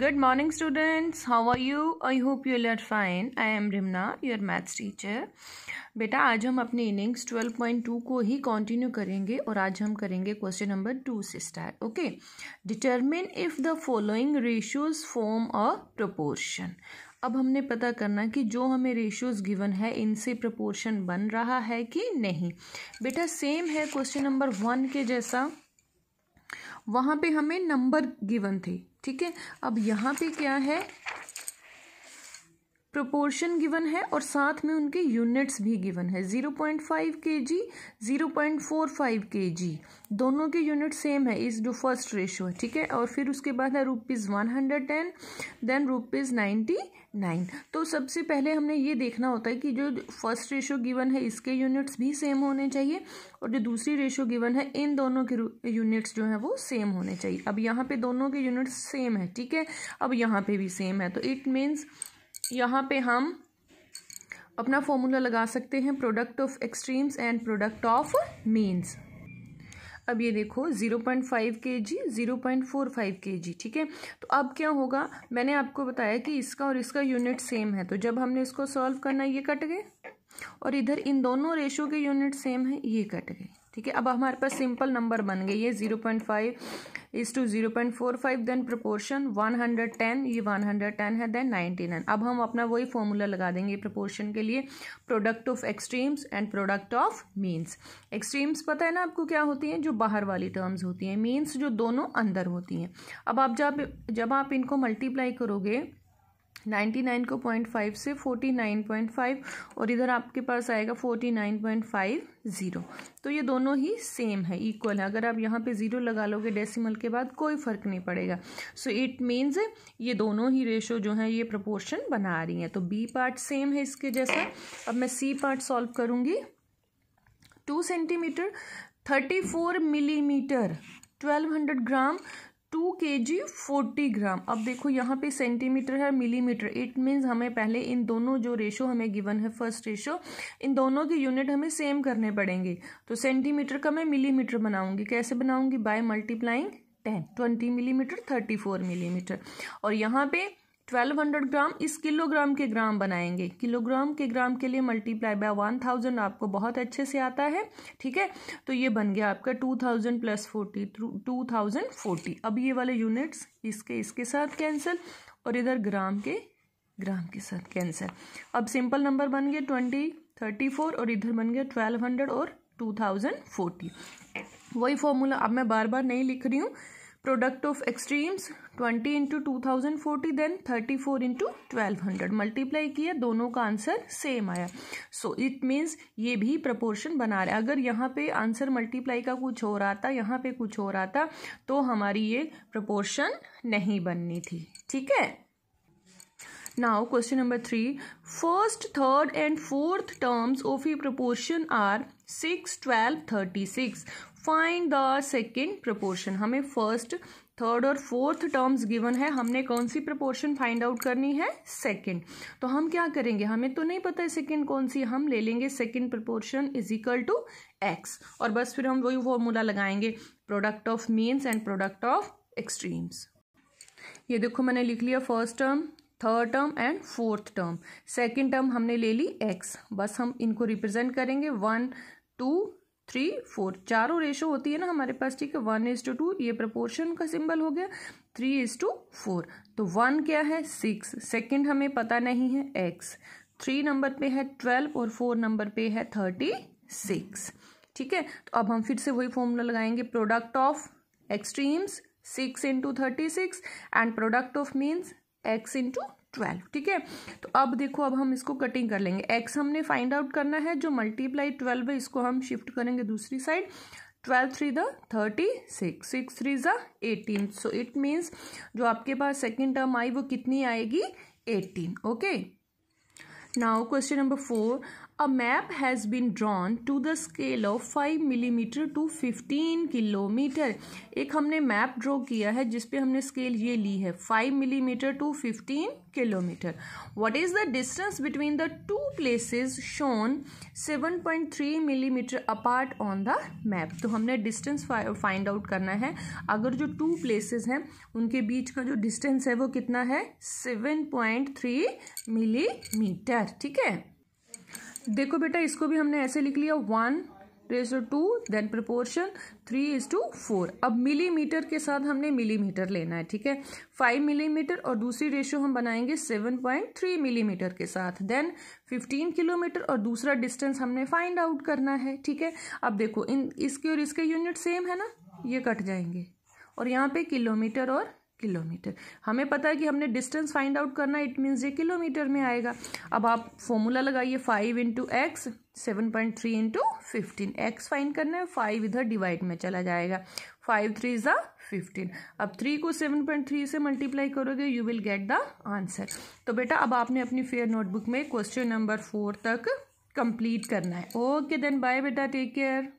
Good morning students how are you I hope you are fine I am Rimna your maths teacher बेटा आज हम अपनी innings 12.2 को ही continue करेंगे और आज हम करेंगे क्वेश्चन नंबर टू से start okay determine if the following ratios form a proportion अब हमने पता करना कि जो हमें रेशियोज गिवन है इनसे प्रपोर्शन बन रहा है कि नहीं बेटा सेम है क्वेश्चन नंबर वन के जैसा वहाँ पे हमें नंबर गिवन थे ठीक है अब यहाँ पे क्या है प्रोपोर्शन गिवन है और साथ में उनके यूनिट्स भी गिवन है 0.5 फाइव के जी दोनों के यूनिट सेम है इस डू फर्स्ट रेशो है ठीक है और फिर उसके बाद है rupees one hundred ten then rupees ninety nine तो सबसे पहले हमने ये देखना होता है कि जो फर्स्ट रेशो गिवन है इसके यूनिट्स भी सेम होने चाहिए और जो दूसरी रेशो गिवन है इन दोनों के यूनिट्स जो हैं वो सेम होने चाहिए अब यहाँ पे दोनों के यूनिट्स सेम है ठीक है अब यहाँ पे भी सेम है तो इट मीन्स यहाँ पे हम अपना फॉर्मूला लगा सकते हैं product of extremes and product of means अब ये देखो zero point five K G zero point four five K G ठीक है तो अब क्या होगा मैंने आपको बताया कि इसका और इसका यूनिट सेम है तो जब हमने इसको सॉल्व करना ये कट गए और इधर इन दोनों रेशो के यूनिट सेम है ये कट गए ठीक है अब हमारे पास सिंपल नंबर बन गए ये zero point five is to zero point four five then proportion one hundred ten ये वन हंड्रेड टेन है देन नाइन्टी नाइन अब हम अपना वही फॉर्मूला लगा देंगे प्रपोर्शन के लिए product of extremes and product of means extremes पता है ना आपको क्या होती हैं जो बाहर वाली टर्म्स होती हैं मीन्स जो दोनों अंदर होती हैं अब आप जब जब आप इनको मल्टीप्लाई करोगे नाइन्टी नाइन को पॉइंट फाइव से फोर्टी नाइन पॉइंट फाइव और इधर आपके पास आएगा forty nine point five zero तो ये दोनों ही सेम है इक्वल है अगर आप यहाँ पे ज़ीरो लगा लोगे डेसिमल के बाद कोई फ़र्क नहीं पड़ेगा सो इट मीन्स ये दोनों ही रेशो जो हैं ये प्रपोर्शन बना रही हैं तो बी पार्ट सेम है इसके जैसा अब मैं सी पार्ट सॉल्व करूँगी two centimetre thirty four millimetre twelve hundred gram two K G forty gram अब देखो यहाँ पे सेंटीमीटर है मिलीमीटर इट मीन्स हमें पहले इन दोनों जो रेशो हमें गिवन है फर्स्ट रेशो इन दोनों के यूनिट हमें सेम करने पड़ेंगे तो सेंटीमीटर का मैं मिलीमीटर बनाऊंगी कैसे बनाऊंगी by multiplying ten twenty millimetre thirty four millimetre और यहाँ पे ट्वेल्व हंड्रेड ग्राम इस किलोग्राम के ग्राम बनाएंगे किलोग्राम के ग्राम के लिए मल्टीप्लाई बाय वन थाउजेंड आपको बहुत अच्छे से आता है ठीक है तो ये बन गया आपका two thousand plus forty two thousand forty अब ये वाले यूनिट्स इसके इसके साथ कैंसिल और इधर ग्राम के ग्राम के साथ कैंसिल अब सिंपल नंबर बन गया ट्वेंटी थर्टी फोर और इधर बन गया ट्वेल्व हंड्रेड और टू थाउजेंड फोर्टी वही फॉर्मूला अब मैं बार बार नहीं लिख रही हूँ product of extremes 20 into two thousand forty then thirty four into twelve hundred multiply किया दोनों का आंसर सेम आया सो इट मीन्स ये भी प्रपोर्शन बना रहा है अगर यहाँ पे आंसर मल्टीप्लाई का कुछ हो रहा था यहाँ पे कुछ हो रहा था तो हमारी ये प्रपोर्शन नहीं बननी थी ठीक है now question number first first third and fourth terms of proportion proportion are twelve thirty six find the second proportion हमें फर्स्ट थर्ड और फोर्थ टर्म्स गिवन है हमने कौन सी प्रपोर्शन फाइंड आउट करनी है सेकेंड तो हम क्या करेंगे हमें तो नहीं पता है सेकेंड कौन सी हम ले लेंगे second proportion is equal to X और बस फिर हम वही फॉर्मूला लगाएंगे product of means and product of extremes ये देखो मैंने लिख लिया first term third term and fourth term second term हमने ले ली एक्स बस हम इनको रिप्रेजेंट करेंगे वन टू थ्री फोर चारों रेशो होती है ना हमारे पास ठीक है one is to two two proportion का सिंबल हो गया थ्री इज टू फोर तो वन क्या है सिक्स सेकेंड हमें पता नहीं है एक्स थ्री नंबर पे है ट्वेल्व और फोर नंबर पे है थर्टी सिक्स ठीक है तो अब हम फिर से वही फॉर्मूला लगाएंगे product of extremes six into thirty six and product of means X into twelve ठीक है तो अब देखो अब हम इसको कटिंग कर लेंगे एक्स हमने फाइंड आउट करना है जो मल्टीप्लाई ट्वेल्व है इसको हम शिफ्ट करेंगे दूसरी side twelve three the thirty six six three ज़ा एटीन सो इट मीन्स जो आपके पास सेकेंड टर्म आई वो कितनी आएगी eighteen okay now question number four A map has been drawn to the scale of 5 millimeter to 15 kilometer. एक हमने मैप ड्रॉ किया है जिसपे हमने स्केल ये ली है 5 millimetre to 15 kilometre what is the distance between the two places shown 7.3 millimetre apart on the map तो हमने डिस्टेंस फाइंड आउट करना है अगर जो टू प्लेसेस हैं उनके बीच का जो डिस्टेंस है वो कितना है 7.3 मिलीमीटर ठीक है देखो बेटा इसको भी हमने ऐसे लिख लिया one raise to two then proportion three is to four अब मिलीमीटर के साथ हमने मिलीमीटर लेना है ठीक है फाइव मिलीमीटर और दूसरी रेशो हम बनाएंगे सेवन पॉइंट थ्री मिलीमीटर के साथ देन फिफ्टीन किलोमीटर और दूसरा डिस्टेंस हमने फाइंड आउट करना है ठीक है अब देखो इन इसके और इसके यूनिट सेम है ना ये कट जाएंगे और यहाँ पे किलोमीटर और किलोमीटर हमें पता है कि हमने डिस्टेंस फाइंड आउट करना इट मीन्स ये किलोमीटर में आएगा अब आप फॉर्मूला लगाइए five into X seven point three into fifteen X find करना है फाइव इधर डिवाइड में चला जाएगा five three is the fifteen अब थ्री को सेवन पॉइंट थ्री से मल्टीप्लाई करोगे you will get the answer तो बेटा अब आपने अपनी फेयर नोटबुक में क्वेश्चन नंबर फोर तक कंप्लीट करना है ओके देन बाय बेटा टेक केयर